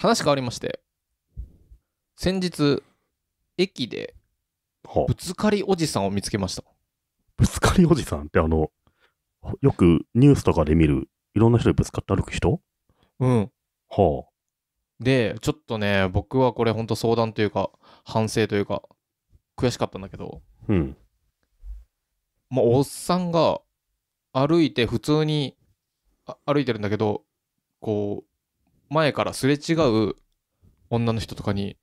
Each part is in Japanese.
話変わりまして先日駅でぶつかりおじさんを見つけましたぶつかりおじさんってあの、よくニュースとかで見る、いろんな人にぶつかって歩く人うんはあでちょっとね僕はこれほんと相談というか反省というか悔しかったんだけどうん。まあ、おっさんが歩いて普通に歩いてるんだけどこう前からすれ違う女の人とかに、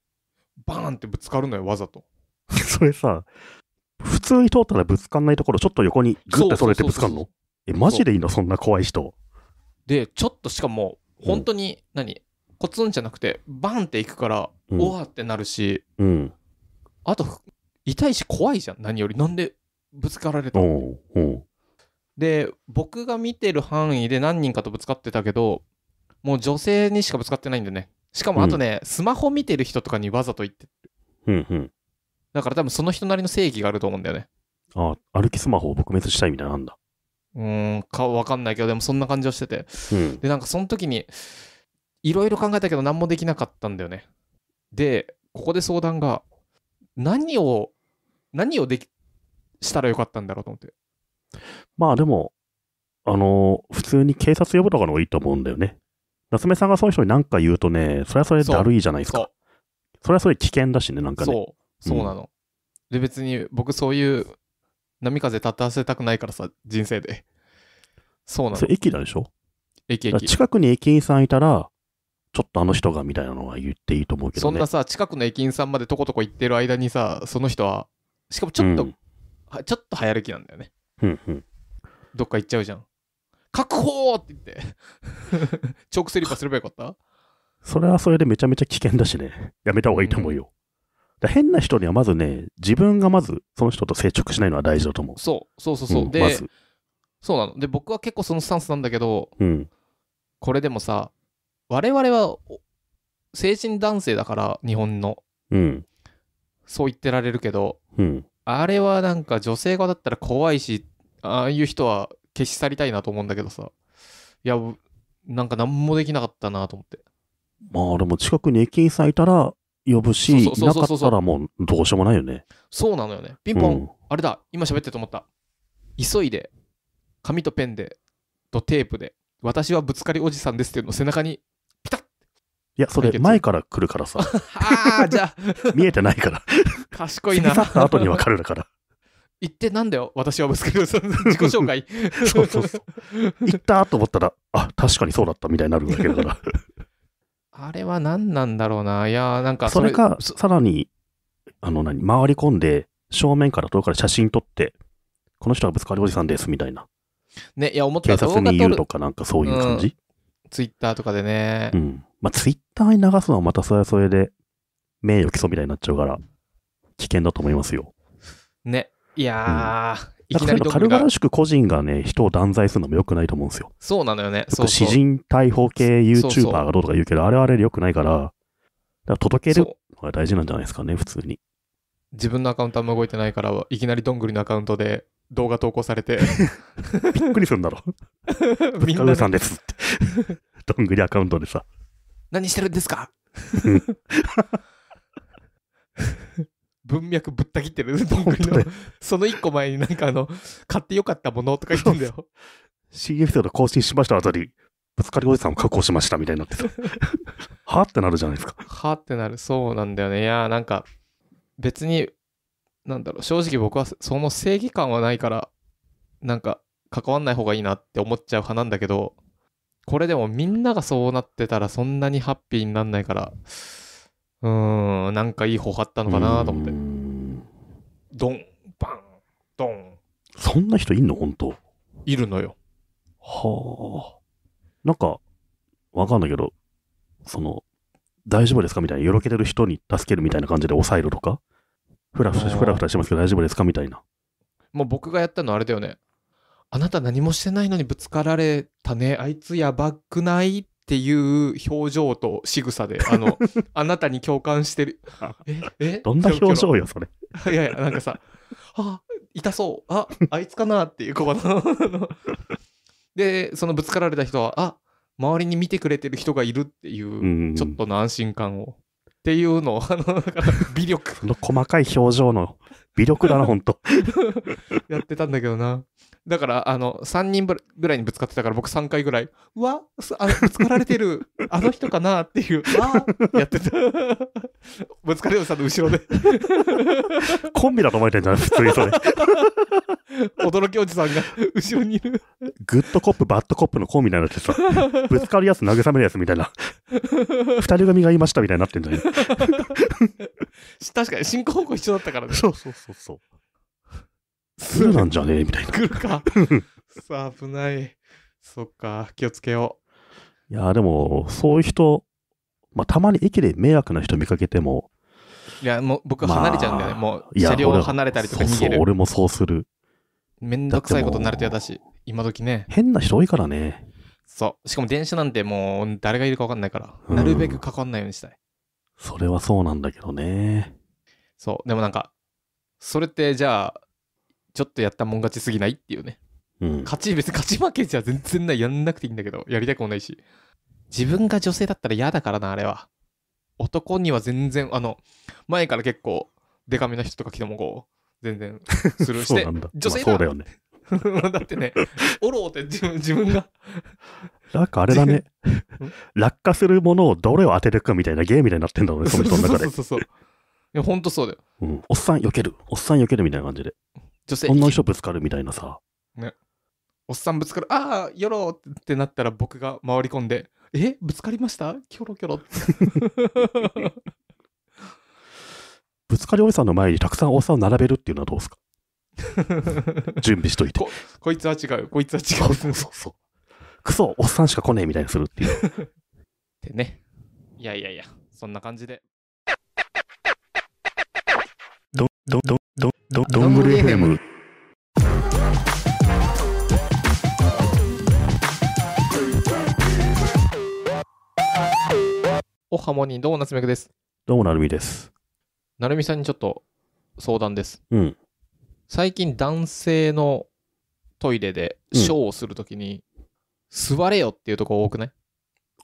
バーンってぶつかるのよ、わざと。それさ、普通に通ったらぶつかんないところ、ちょっと横にグッてそれてぶつかるのえ、マジでいいのそんな怖い人。で、ちょっとしかも、本当に何、うん、コツンじゃなくて、バンっていくから、うん、おわってなるし、うん、あと、痛いし怖いじゃん、何より。なんでぶつかられたので、僕が見てる範囲で何人かとぶつかってたけど、もう女性にしかぶつかってないんだよね。しかもあとね、うん、スマホ見てる人とかにわざと言ってる。うんうん。だから多分その人なりの正義があると思うんだよね。ああ、歩きスマホを撲滅したいみたいなんだ。うーん、かわかんないけど、でもそんな感じはしてて。うん、で、なんかその時に、いろいろ考えたけど何もできなかったんだよね。で、ここで相談が、何を、何をでき、したらよかったんだろうと思って。まあでも、あのー、普通に警察呼ぶとかの方がいいと思うんだよね。夏目さんがそういう人に何か言うとね、それはそれだるいじゃないですか。それはそれ危険だしね、なんかね。そう、そうなの。うん、で、別に僕そういう波風立たせたくないからさ、人生で。そうなの。それ駅だでしょ駅駅。近くに駅員さんいたら、ちょっとあの人がみたいなのは言っていいと思うけど、ね、そんなさ、近くの駅員さんまでとことこ行ってる間にさ、その人は、しかもちょっと、うん、ちょっと早歩きなんだよね。うんうん。どっか行っちゃうじゃん。確保って言ってチョークスリッパすればよかったそれはそれでめちゃめちゃ危険だしね、やめた方がいいと思うよ。うん、変な人にはまずね、自分がまずその人と接触しないのは大事だと思う。そう、そうそうそう。うん、で、ま、そうなの。で、僕は結構そのスタンスなんだけど、うん、これでもさ、我々は成人男性だから、日本の。うん、そう言ってられるけど、うん、あれはなんか女性側だったら怖いし、ああいう人は消し去りたいなと思うんだけどさ。いや、なんか何もできなかったなと思って。まあ、でも近くに駅員さんいたら呼ぶし、いなかったらもうどうしようもないよね。そうなのよね。ピンポン、うん、あれだ、今喋ってと思った。急いで、紙とペンで、とテープで、私はぶつかりおじさんですっていうのを背中にピタッいや、それ前から来るからさ。ああ、じゃあ。見えてないから。賢いな。あ後にわかるだから。行ってなんだよ、私はぶつける。自己紹介。そうそうそう。行ったと思ったら、あ、確かにそうだったみたいになるわけだから。あれは何なんだろうな。いやなんかそれか、さらに、あの何、回り込んで、正面から遠から写真撮って、この人はぶつかりおじさんですみたいな。ね、いや、思った警察に言うとか、なんかそういう感じ、うん、ツイッターとかでね。うん。まあ、ツイッターに流すのはまたそれはそれで、名誉毀損みたいになっちゃうから、危険だと思いますよ。ね。いやー、いきなり軽々しく個人がね、人を断罪するのもよくないと思うんですよ。そうなのよね。そう詩人逮捕系 YouTuber がどうとか言うけど、あれはあれでよくないから、だから届けるのが大事なんじゃないですかね、普通に。自分のアカウントあんま動いてないから、いきなりどんぐりのアカウントで動画投稿されて。びっくりするんだろ。みんな。さんですって。どんぐりアカウントでさ。何してるんですか 文脈ぶった切ってるどんの、その一個前になんかあの、買ってよかったものとか言ってんだよ。CFT と更新しましたあたり、ぶつかりおじさんを確保しましたみたいになってた。はってなるじゃないですか。はってなる。そうなんだよね。いやーなんか、別に、なんだろう、正直僕はその正義感はないから、なんか、関わんない方がいいなって思っちゃう派なんだけど、これでもみんながそうなってたらそんなにハッピーになんないから、うん、なんかいい方法ったのかなと思って。ドン、バン、ドン。そんな人いんの本当いるのよ。はあ。なんか、わかんないけど、その、大丈夫ですかみたいな、よろけてる人に助けるみたいな感じで抑えるとか、ふらふらふらふらしてますけど大丈夫ですかみたいな。もう僕がやったのあれだよね。あなた何もしてないのにぶつかられたね。あいつやばくないっっていう表情と仕草で、あの、あなたに共感してる。え、えどんな表情よ、それ。いやいや、なんかさ、あ、痛そう。あ、あいつかなっていうで、そのぶつかられた人は、あ、周りに見てくれてる人がいるっていう、ちょっとの安心感を。っていうのを、あの、か微力。その細かい表情の微力だな、ほんと。やってたんだけどな。だから、あの、3人ぐらいにぶつかってたから、僕3回ぐらい、うわ、あぶつかられてる、あの人かなっていう、わやってた。ぶつかるおじさんの後ろで。コンビだと思えてんじゃない普通にそれ。驚きおじさんが後ろにいる。グッドコップ、バッドコップのコンビになってさ、ぶつかるやつ、慰めるやつみたいな。二人組がいましたみたいになってんじゃない 確かに進行方向一緒だったからね。そうそうそうそう。すぐなんじゃねえみたいな。来るか。さあ、危ない。そっか、気をつけよう。いや、でも、そういう人、まあ、たまに駅で迷惑な人見かけても。いや、もう僕離れちゃうんだよね。まあ、もう、車両を離れたりとか逃げる。そうそう、俺もそうする。めんどくさいことになると嫌だし、今時ね。変な人多いからね。そう。しかも電車なんてもう、誰がいるか分かんないから、うん、なるべくかかんないようにしたい。それはそうなんだけどね。そう。でもなんか、それってじゃあ、ちょっとやったもん勝ちすぎないっていうね。うん、勝ち、別に勝ち負けじゃ全然ない。やんなくていいんだけど、やりたくもないし。自分が女性だったら嫌だからな、あれは。男には全然、あの、前から結構、デカめな人とか来てもこう、全然、スルーして、女性だ,、まあ、そうだよね。だってね、おろうって自分自分が。なんかあれだね。落下するものをどれを当てるかみたいなゲームみたいになってんだろうね、その人の中で。そうそうそうそう。いや、ほんとそうだよ。うん。おっさん避ける、おっさん避けるみたいな感じで。女性。ショッぶつかるみたいなさ。ね。おっさんぶつかる、ああ、よろってなったら僕が回り込んで、えぶつかりましたキョロキョロ ぶつかりおじさんの前にたくさんおっさんを並べるっていうのはどうですか 準備しといてこ。こいつは違う、こいつは違う。そうそうそう。クソ、おっさんしか来ねえみたいにするっていう。ってね。いやいやいや、そんな感じで。ど、ど、ど。ど、ど、どんぐり FM。おはもにどうも夏目くです。どうもなるみです。なるみさんにちょっと相談です。うん。最近男性のトイレでショーをするときに、座れよっていうとこ多くない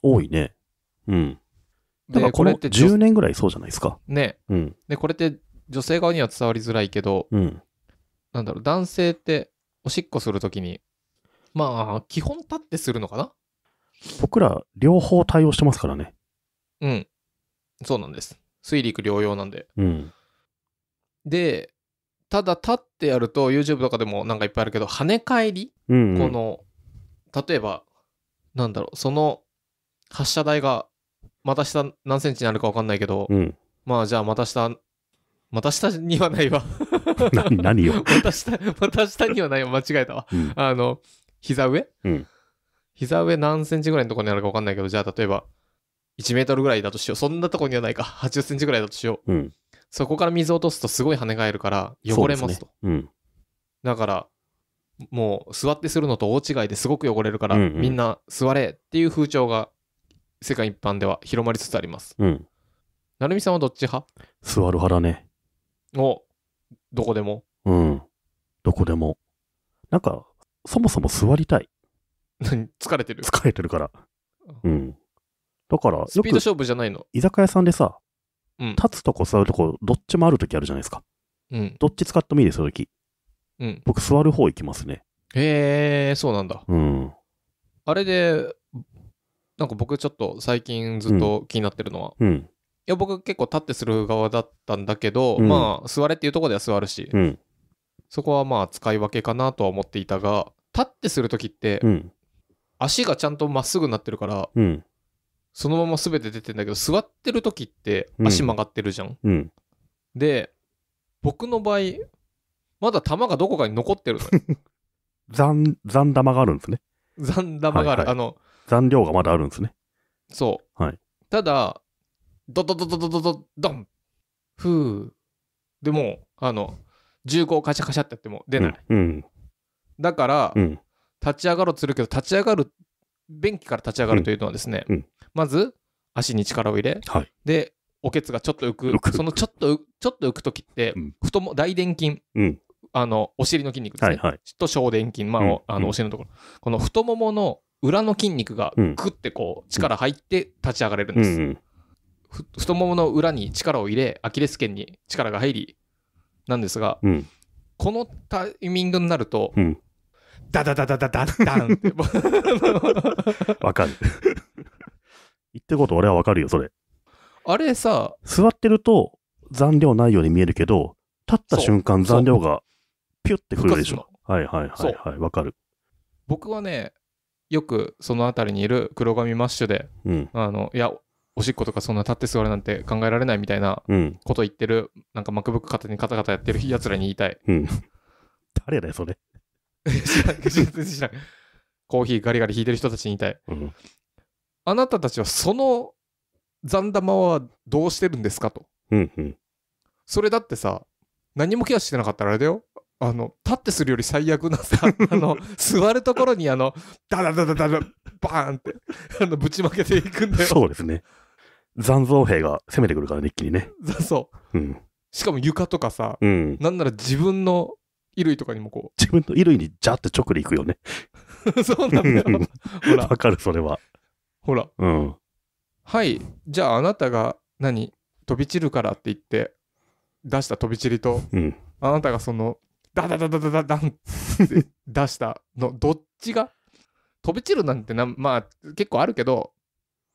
多いね。うん。だからこれて10年ぐらいそうじゃないですか。ね。うん。で、これって女性側には伝わりづらいけど、うん。なんだろう、男性っておしっこするときに、まあ、基本立ってするのかな僕ら、両方対応してますからね。うん。そうなんです。水陸両用なんで。うん。で、ただ立ってやると、YouTube とかでもなんかいっぱいあるけど、跳ね返り、うん、うん。この、例えば、なんだろう、その発射台が、また下何センチになるか分かんないけど、うん。まあじゃあまた下また下にはないわ何何よ。また下、また下にはないわ。間違えたわ。うんあの、膝上うん。膝上何センチぐらいのところにあるか分かんないけど、じゃあ例えば、1メートルぐらいだとしよう。そんなとこにはないか。80センチぐらいだとしよう。うん。そこから水を落とすとすごい跳ね返るから、汚れますと。うだから、もう座ってするのと大違いですごく汚れるから、うんうんみんな座れっていう風潮が世界一般では広まりつつあります。うん。なるみさんはどっち派座る派だね。お、どこでも。うん。どこでも。なんか、そもそも座りたい。何疲れてる。疲れてるから。うん。だから、よスピードく勝負じゃないの。居酒屋さんでさ、うん立つとこ座るとこ、どっちもある時あるじゃないですか。うん。どっち使ってもいいですよ、時。うん。僕、座る方行きますね。へえ、そうなんだ。うん。あれで、なんか僕ちょっと最近ずっと気になってるのは、うん。や僕結構立ってする側だったんだけど、うん、まあ座れっていうとこでは座るし、うん、そこはまあ使い分けかなとは思っていたが立ってする時って、足がちゃんとまっすぐになってるから、そのまま全て出てんだけど座ってる時って足曲がってるじゃん。で僕の場合まだ球がどこかに残ってるのよ。残、残玉があるんですね。残玉がある。はいはい、あの残量がまだあるんですね。そう。はい、ただドドドドドドドドンふう。でもあの銃口カシャカシャってやっても出ない。うん、だから、うん、立ち上がろうとするけど立ち上がる便器から立ち上がるというのはですね、うん、まず足に力を入れ、はい、でおけつがちょっと浮くそのちょっとちょっと浮く時って、太も大臀筋、あのお尻の筋肉ですね、はいはい、と小臀筋、まああのお尻のところこの太ももの裏の筋肉がくってこう力入って立ち上がれるんです。太ももの裏に力を入れ、アキレス腱に力が入り、なんですが、うん、このタイミングになると、うん、ダダダダダダダンって。わかる。言ってること俺はわかるよ、それ。あれさ、座ってると残量ないように見えるけど、立った瞬間残量がピュッてくるでしょ。はいはいはいはい、わかる。僕はね、よくその辺りにいる黒髪マッシュで、うん、あのいやおしっことかそんな立って座るなんて考えられないみたいなこと言ってる、なんか MacBook 型にカタカタやってる奴らに言いたい。うん。誰だよ、それ。知らん知らんコーヒーガリガリ引いてる人たちに言いたい。うん。あなたたちはその残玉はどうしてるんですかと。うん。うん。それだってさ、何もケアしてなかったらあれだよ。あの、立ってするより最悪なさ、あの、座るところにあの、ダダダダダダ、バーンって、あの、ぶちまけていくんだよ。そうですね。残像兵が攻めてくるからね、一気にね。そう。うん。しかも床とかさ、うん、なんなら自分の衣類とかにもこう。自分の衣類にジャって直でいくよね。そうなんだよ。ほら。わかる、それは。ほら。うん。はい、じゃああなたが何、飛び散るからって言って、出した飛び散りと、うん、あなたがその、ダダダダダダダンって出したの、どっちが飛び散るなんてまあ結構あるけど、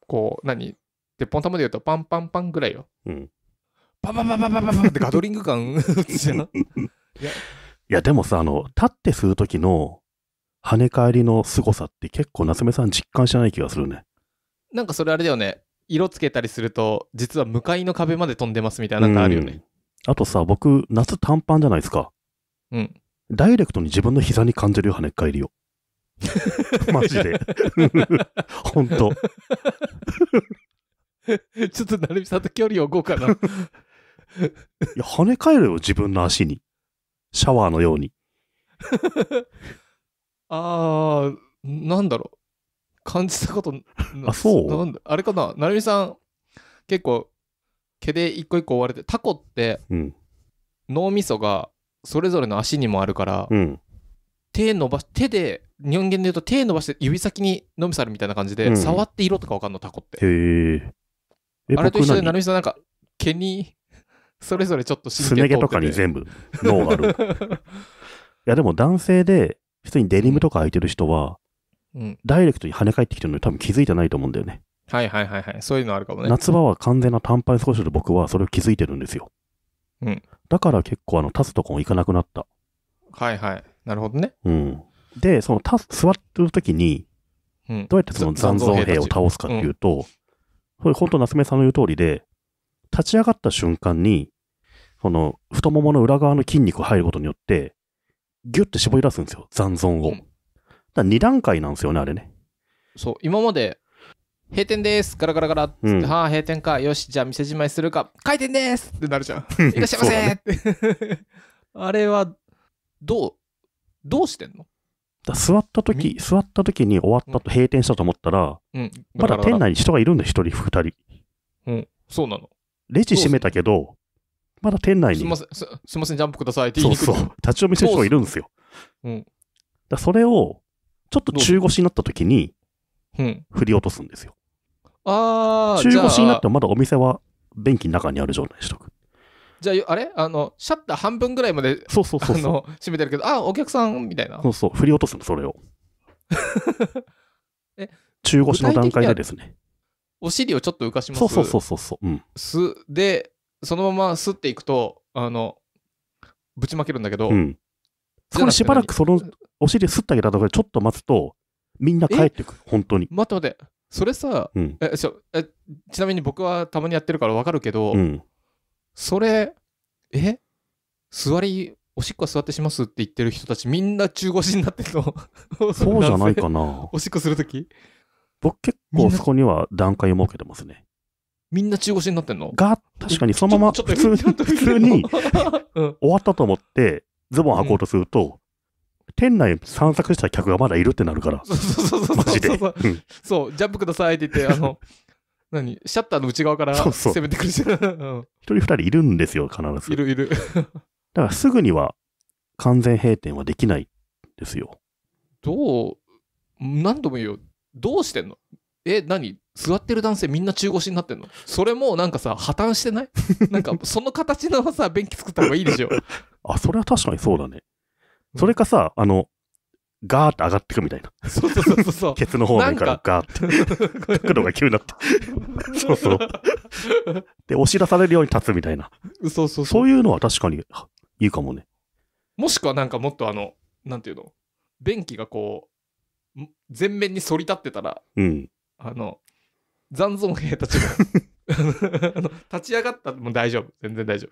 こう何鉄本玉で言うとパンパンパンぐらいよ。うん。パパパパパパってガドリング感 いや、でもさ、あの、立ってする時の跳ね返りの凄さって結構夏目さん実感してない気がするね。なんかそれあれだよね。色つけたりすると、実は向かいの壁まで飛んでますみたいなのあるよね。あとさ、僕、夏短パンじゃないですか。うん。ダイレクトに自分の膝に感じるよ、跳ね返りを。マジで。本当。ちょっと成美さんと距離を置こうかな。いや、跳ね返るよ、自分の足に。シャワーのように。あー、なんだろう。感じたことあ、そうなんだあれかな、成美さん、結構、毛で一個一個追われて、タコって、うん、脳みそがそれぞれの足にもあるから、うん、手伸ばし、手で、人間で言うと手伸ばして指先に脳みそあるみたいな感じで、うん、触って色とかわかんの、タコって。へえ。あれと一緒で、成美さんなんか、毛に、それぞれちょっとすね毛とかに全部脳がある。いや、でも男性で、普通にデニムとか空いてる人は、うん、ダイレクトに跳ね返ってきてるのに多分気づいてないと思うんだよね。はいはいはいはい。そういうのあるかもね。夏場は完全な短パン過ごし僕はそれを気づいてるんですよ。うん。だから結構あの、立つとこも行かなくなった。はいはい。なるほどね。うん。で、その立つ、座ってる時に、うん、どうやってその残像兵を倒すかっていうと、これ本当夏目さんの言う通りで、立ち上がった瞬間に、この太ももの裏側の筋肉入ることによって、ギュッて絞り出すんですよ、残存を。うん、だ2段階なんですよね、あれね。そう、今まで、閉店です、ガラガラガラっって、うん、はあ、閉店か、よし、じゃあ店じまいするか、開店ですってなるじゃん。いらっしゃいませね、あれは、どう、どうしてんのだ座った時座った時に終わったと閉店したと思ったら、うん、まだ店内に人がいるんだ、1人、2人。うん、そうなの。レジ閉めたけど、まだ店内に。すみません、すみません、ジャンプくださいって言いにそうそう、立ち読みする人がいるんですよ。うん、だそれを、ちょっと中腰になった時に、振り落とすんですよ。ああ、中腰になってもまだお店は便器の中にある状態にしとく。じゃああれあのシャッター半分ぐらいまでそ閉めてるけどあお客さんみたいなそうそう振り落とすのそれを え中腰の段階でですねお尻をちょっと浮かしますそうそうそうそうそう、ん、すでそのまますっていくとあのぶちまけるんだけど、うん、そこにしばらくそのお尻すってあげたところでちょっと待つとみんな帰ってく本当に待って待ってそれさ、うん、ええちなみに僕はたまにやってるから分かるけど、うん、それ、え座り、おしっこは座ってしますって言ってる人たち、みんな中腰になってるの。そうじゃないかな。おしっこするとき僕結構そこには段階を設けてますね。みんな中腰になってんのが、確かにそのまま普通に、普通に 終わったと思って、ズボン履こうとすると、うん店内散策した客がまだいるってなるから。そうそうそうそう。マジで。そう、ジャンプくださいって言って、あの、何シャッターの内側からそうそう攻めてくるじゃん。うん一人二人いるんですよ、必ず。いるいる。だからすぐには完全閉店はできないですよ。どう、何度も言うよ。どうしてんのえ、何座ってる男性みんな中腰になってんのそれもなんかさ、破綻してない なんかその形のさ、便器作った方がいいでしょ。あ、それは確かにそうだね。それかさ、あの、ガーって上がってくみたいな。そうそうそうそう。ケツの方面からガーって。角度が急になって。そうそう。で、押し出されるように立つみたいな。そうそうそう。そういうのは確かにいいかもね。もしくはなんかもっとあの、なんていうの便器がこう、前面に反り立ってたら、うん、あの、残存兵たちが 立ち上がったも大丈夫。全然大丈夫。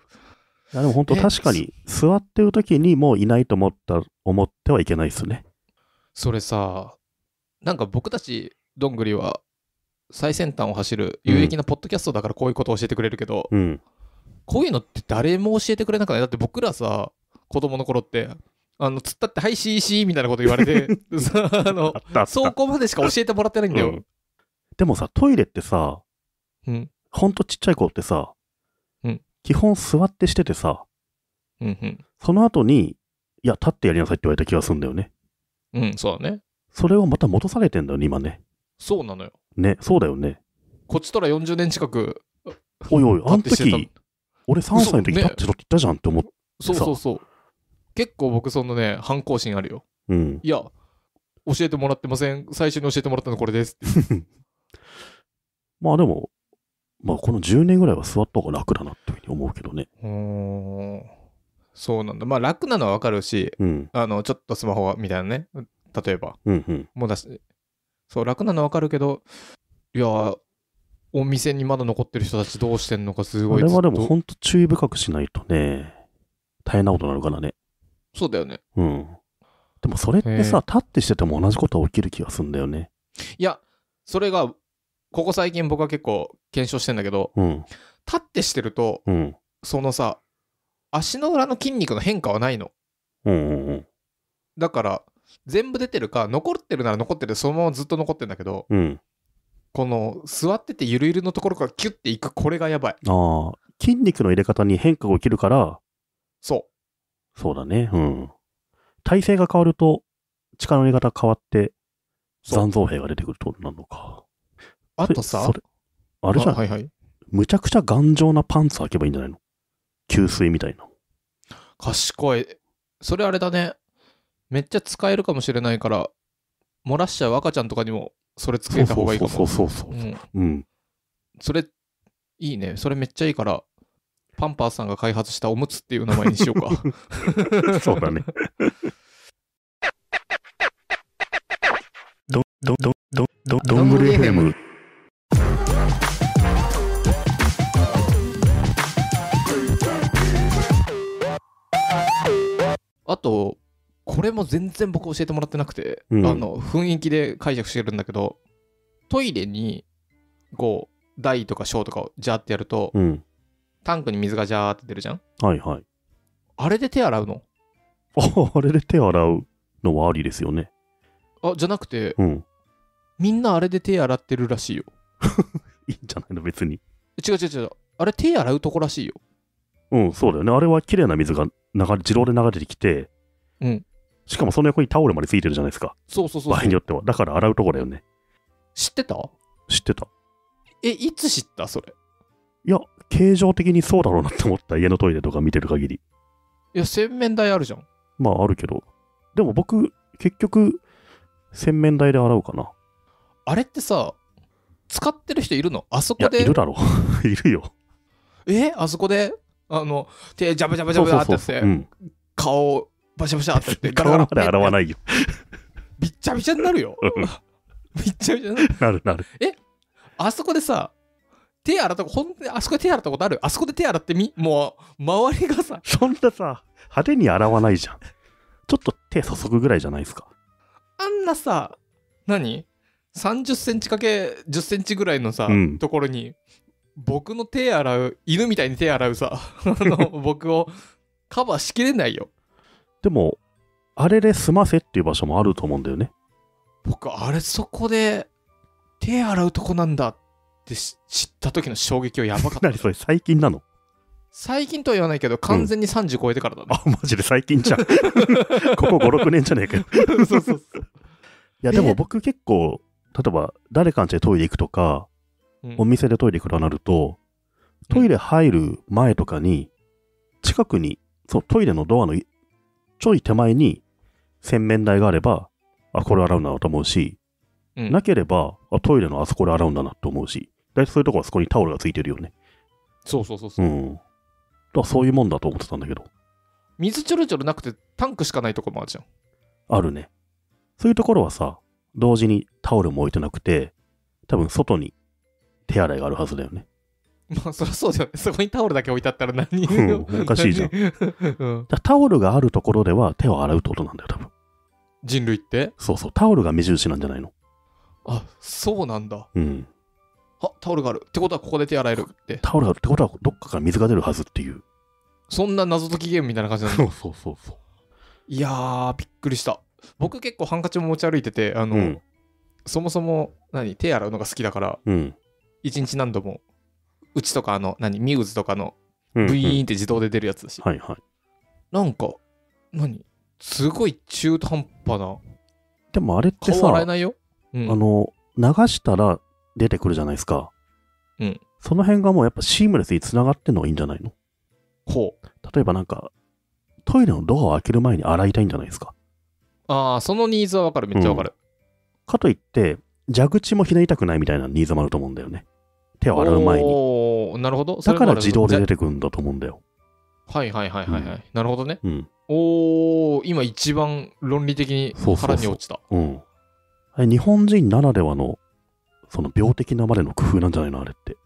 いやでも本当確かに座ってる時にもういないと思った、思ってはいけないですね。それさなんか僕たちどんぐりは最先端を走る有益なポッドキャストだからこういうことを教えてくれるけど、うん、こういうのって誰も教えてくれなくないだって僕らさ子供の頃ってあの、つったって、はい、しーしーみたいなこと言われて、あのそこまでしか教えてもらってないんだよ。うん、でもさ、トイレってさ、うん、ほんとちっちゃい子ってさ、うん、基本座ってしててさ、うんうん、その後に、いや、立ってやりなさいって言われた気がするんだよね。うん、そうだね。それをまた戻されてんだよね、今ね。そうなのよ。ね、そうだよね。こっちとら40年近く。おいおい、あの時、俺3歳の時タッチとって言ったじゃんって思って、ね、そうそうそう。結構僕、そのね、反抗心あるよ。うん。いや、教えてもらってません。最初に教えてもらったのこれです。まあでも、まあこの10年ぐらいは座った方が楽だなっていうふうに思うけどね。うん。そうなんだ。まあ楽なのはわかるし、うん、あの、ちょっとスマホはみたいなね、例えば、うんうん、もだし、そう、楽なのはわかるけど、いやお店にまだ残ってる人たちどうしてんのかすごいあれはでも本当注意深くしないとね、大変なことになるからね。そうだよね。うん。でもそれってさ、立ってしてても同じこと起きる気がするんだよね。いや、それが、ここ最近僕は結構検証してんだけど、うん、立ってしてると、うん、そのさ、足の裏の筋肉の変化はないの。うんうんうん。だから、全部出てるか、残ってるなら残ってるそのままずっと残ってるんだけど、うん、この座っててゆるゆるのところからキュッていく、これがやばい。ああ、筋肉の入れ方に変化が起きるから、そう。そうだね。うん。体勢が変わると、力の入れ方変わって、残像兵が出てくるってことなのか。あとさ、あれじゃん、はいはい、むちゃくちゃ頑丈なパンツ履けばいいんじゃないの給水みたいな。賢い。それあれだね。めっちゃ使えるかもしれないから、漏らしちゃう赤ちゃんとかにもそれつけた方がいいかも。そうそうそうそうそう。うん。うん、それ、いいね。それめっちゃいいから、パンパーさんが開発したおむつっていう名前にしようか。そうだね。ど、ど、ど、ど、ど、どんぐり FM。全然僕教えてもらってなくて、うんあの雰囲気で解釈してるんだけどトイレにこう大とか小とかをジャーってやると、うん。タンクに水がジャーって出るじゃんはいはい。あれで手洗うのああれで手洗うのはありですよね。あじゃなくてうん。みんなあれで手洗ってるらしいよ いいんじゃないの、別に。違う違う違うあれ手洗うとこらしいようん、そうだよね。あれは綺麗な水が流自動で流れてきて、うんしかもその横にタオルまでついてるじゃないですか。そうそうそう場合によっては。だから洗うとこだよね。知ってた知ってた。え、いつ知ったそれ。いや、形状的にそうだろうなって思った家のトイレとか見てる限り。いや、洗面台あるじゃん。まあ、あるけど。でも僕、結局、洗面台で洗うかな。あれってさ、使ってる人いるのあそこで。いるだろう。いるよ。えあそこで、あの、手、ジャブジャブジャブってやって、顔バシャバシャってって顔まで洗わないよびっちゃびちゃになるよびっちゃびちゃになるなるなるえあそこでさ手洗ったほんあそこで手洗ったことあるあそこで手洗ってみもう周りがさそんなさ派手に洗わないじゃんちょっと手注ぐぐらいじゃないですかあんなさ何30センチかけ10センチぐらいのさ、うん、ところに僕の手洗う犬みたいに手洗うさ 僕をカバーしきれないよでも、あれで済ませっていう場所もあると思うんだよね。僕、あれそこで手洗うとこなんだって知った時の衝撃はやばかった。何それ最近なの最近とは言わないけど、完全に30超えてからだね。うん、あ、マジで最近じゃん。ここ5、6年じゃねえかよ。そうそうそう。いや、でも僕結構、例えば誰かんちでトイレ行くとか、うん、お店でトイレ行くとなると、トイレ入る前とかに、近くに、そう、トイレのドアのちょい手前に洗面台があれば、あ、これ洗うんだなと思うし、うん、なければあ、トイレのあそこで洗うんだなと思うし、大体そういうとこはそこにタオルがついてるよね。そうそうそうそう。うん。だからそういうもんだと思ってたんだけど。水ちょろちょろなくてタンクしかないとこもあるじゃん。あるね。そういうところはさ、同時にタオルも置いてなくて、多分外に手洗いがあるはずだよね。まあそりゃそうじゃなそこにタオルだけ置いてあったら何人、うん、おかしいじゃん。うん、タオルがあるところでは手を洗うってことなんだよ、多分。人類ってそうそう、タオルが目印なんじゃないの。あ、そうなんだ。うん。あ、タオルがある。ってことはここで手洗えるって。タオルがあるってことはどっかから水が出るはずっていう。そんな謎解きゲームみたいな感じなのそうそうそうそう。いやー、びっくりした。僕結構ハンカチも持ち歩いてて、あの、うん、そもそも何手洗うのが好きだから、うん、一日何度もうちとかあの何ミューズとかのブイーンって自動で出るやつだし、はいはいなんか何すごい中途半端なでもあれってさないよ、うん、あの流したら出てくるじゃないですかうんその辺がもうやっぱシームレスにつながってんのがいいんじゃないのほう例えばなんかトイレのドアを開ける前に洗いたいんじゃないですかああそのニーズはわかるめっちゃわかる、かといって蛇口も開いたくないみたいなニーズもあると思うんだよね手を洗う前におなるほど。だから自動で出てくるんだと思うんだよ。はいはいはいはい、はい、うん、なるほどね。うん、おお今一番論理的に腹に落ちた。う日本人ならではの、その病的なまでの工夫なんじゃないのあれって。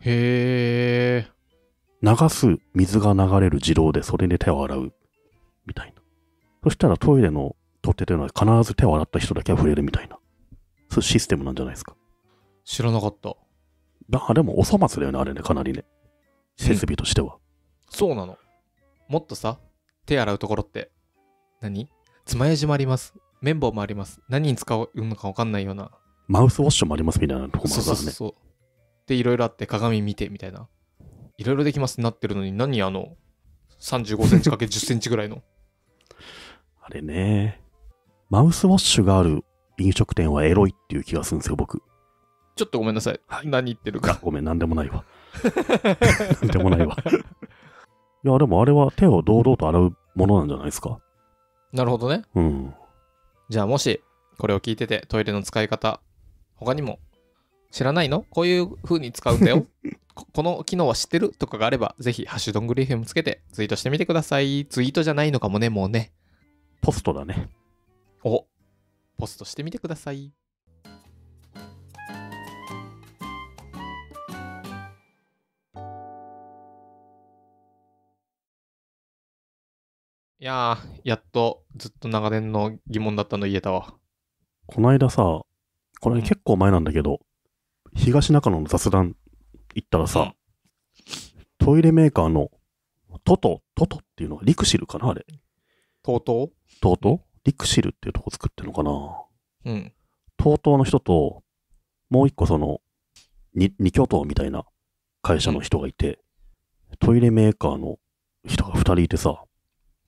へえ。流す水が流れる自動でそれで手を洗う。みたいな。そしたらトイレの取っててるのは必ず手を洗った人だけは触れるみたいな。そういうシステムなんじゃないですか。知らなかった。あでもお粗末だよね、あれね、かなりね。設備としては。そうなの。もっとさ、手洗うところって、何爪楊枝もあります。綿棒もあります。何に使うのか分かんないような。マウスウォッシュもありますみたいなとこもありますね。そうそうそうで、いろいろあって鏡見てみたいな。いろいろできますってなってるのに、何あの、35センチ ×10 センチぐらいの。あれね。マウスウォッシュがある飲食店はエロいっていう気がするんですよ、僕。ちょっとごめんなさい。はい、何言ってるか。ごめん、なんでもないわ。なんでもないわ。いや、でもあれは手を堂々と洗うものなんじゃないですか。なるほどね。うん。じゃあもし、これを聞いててトイレの使い方、他にも知らないのこういう風に使うんだよ こ。この機能は知ってるとかがあれば、ぜひ、ハッシュドングリーフェムつけてツイートしてみてください。ツイートじゃないのかもね、もうね。ポストだね。お、ポストしてみてください。いやー、やっとずっと長年の疑問だったの言えたわ。こないださ、これ結構前なんだけど、東中野の雑談行ったらさ、トイレメーカーのトト、トトっていうのはリクシルかなあれ。TOTO? TOTO? リクシルっていうとこ作ってるのかなうん。TOTO の人と、もう一個その、2。二巨頭みたいな会社の人がいて、トイレメーカーの人が二人いてさ、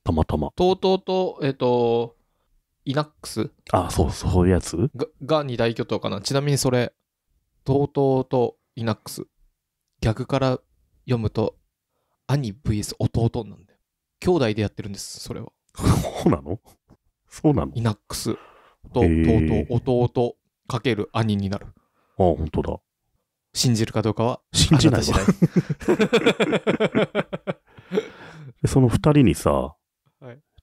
たまたま。とうとうと、えっ、と、イナックスあ、そう、そういうやつがが二大巨頭かな。ちなみにそれ、とうとうとイナックス。逆から読むと、兄 VS 弟なんだよ。兄弟でやってるんです、それは。そうなのそうなのイナックスと、とうとう、弟かける兄になる。ああ、本当だ。信じるかどうかは、信じないわ。その二人にさ、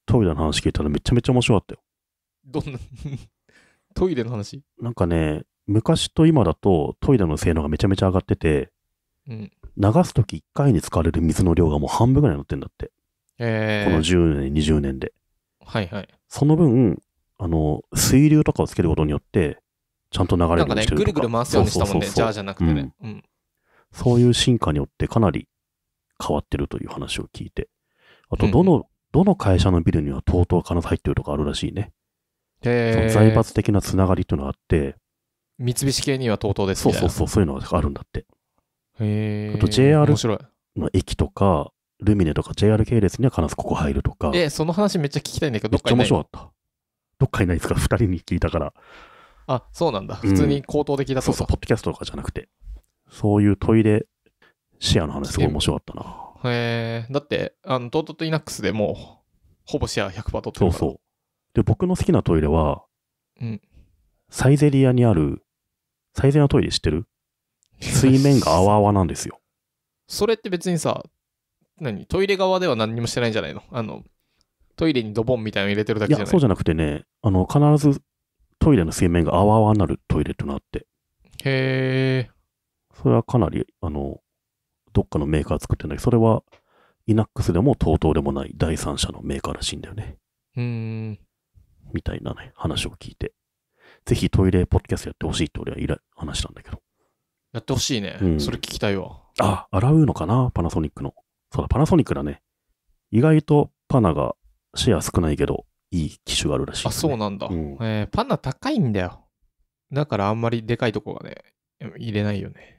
トイレの話聞いたらめちゃめちゃ面白かったよ。どんな トイレの話なんかね、昔と今だとトイレの性能がめちゃめちゃ上がってて、うん、流すとき1回に使われる水の量がもう半分ぐらい乗ってんだって。えー、この10年、20年で。はいはい。その分、あの、水流とかをつけることによって、ちゃんと流れるようにしてるとか。なんかね、ぐるぐる回すようにしたもんね、ジャーじゃなくてね、うん、うん。そういう進化によってかなり変わってるという話を聞いて。あと、どのどの会社のビルには TOTO 金ず入ってるとかあるらしいね。へ財閥的なつながりっていうのがあって、三菱系には TOTO ですね。そうそうそう、そういうのがあるんだって。へあと JR の駅とか、ルミネとか JR 系列には必ずここ入るとか。え、その話めっちゃ聞きたいんだけど、どっかいないめっちゃ面白かった。どっかいないですか、二人に聞いたから。あ、そうなんだ。普通に口頭的聞いたそうそう、ポッドキャストとかじゃなくて。そういうトイレシェアの話、すごい面白かったな。へえ、だって、あの、トートと l ナ n u x でもほぼシェア100%取ってるそうそう。で、僕の好きなトイレは、うん。サイゼリアにある、サイゼリアトイレ知ってる水面が泡泡なんですよ。それって別にさ、何トイレ側では何にもしてないんじゃないのあの、トイレにドボンみたいなの入れてるだけじゃないそうじゃなくてね、あの、必ずトイレの水面が泡泡になるトイレとなって。へえ。それはかなり、あの、どっかのメーカー作ってんだけど、それは l ナ n u x でも TOTO でもない第三者のメーカーらしいんだよね。うん。みたいなね、話を聞いて。ぜひトイレポッドキャストやってほしいって俺は話したんだけど。やってほしいね、うん、それ聞きたいわ。あ、洗うのかなパナソニックの。そうだ、パナソニックだね。意外とパナがシェア少ないけど、いい機種があるらしい、ね、あ、そうなんだ、うん、えー、パナ高いんだよ。だからあんまりでかいとこがね、入れないよね。